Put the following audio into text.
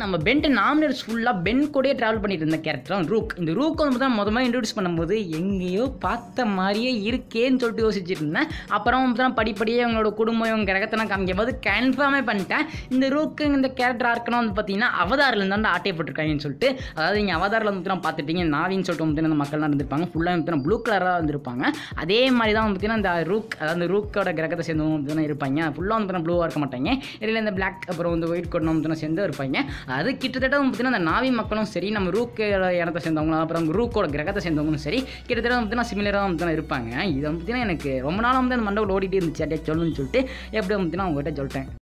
நம்ம பென்ட் நாமினர்ஸ் ஃபுல்லாக பென் கூடயே ட்ராவல் பண்ணிட்டு இருந்த கேரக்டர் தான் ரூக் இந்த ரூக் வந்து தான் மொதல் இன்ட்ரடியூஸ் பண்ணும்போது எங்கேயோ பார்த்த மாதிரியே இருக்கேன்னு சொல்லிட்டு யோசிச்சுட்டு இருந்தேன் அப்புறம் வந்து தான் படிப்படியே அவங்களோட குடும்பம் இவங்க கிரகத்தெல்லாம் காமிக்கும் போது கன்ஃபார்மே பண்ணிட்டேன் இந்த ரூக்கு இந்த கேரக்டர் ஆர்க்கணும் வந்து பார்த்தீங்கன்னா அவதாரில் ஆட்டை ஆட்டைப்பட்டிருக்காங்கன்னு சொல்லிட்டு அதாவது நீங்கள் அவதாரில் வந்து நான் பார்த்துட்டீங்க நாவின்னு சொல்லிட்டு வந்து அந்த மக்கள்லாம் இருந்திருப்பாங்க ஃபுல்லாக வந்து ப்ளூ கலராக இருந்திருப்பாங்க அதே மாதிரி தான் வந்து பார்த்தீங்கன்னா இந்த ரூக் அதாவது அந்த ரூக்கோட கிரகத்தை சேர்ந்தவங்க வந்து இருப்பாங்க ஃபுல்லாக வந்து ப்ளூவாக இருக்க மாட்டாங்க இல்லை இந்த பிளாக் அப்புறம் வந்து ஒயிட் கோட்டம் வந்து சேர்ந்து இருப்பாங்க அது கிட்டத்தட்ட பார்த்தீங்கன்னா அந்த நாவி மக்களும் சரி நம்ம ரூக்கோட இடத்தை சேர்ந்தவங்களும் அப்புறம் ரூக்கோட கிரகத்தை சேர்ந்தவங்களும் சரி கிட்டத்தட்ட பார்த்தீங்கன்னா சிமிலராக பார்த்தீங்கன்னா இருப்பாங்க இதை பார்த்தீங்கன்னா எனக்கு ரொம்ப நாளாக வந்து அந்த மண்டபம் ஓடிட்டு இருந்துச்சு அட்டே சொல்லணும்னு சொல்லிட்டு எப்படி பார்த்தீங்கன்னா அவங்ககிட்ட சொல்லிட்டேன்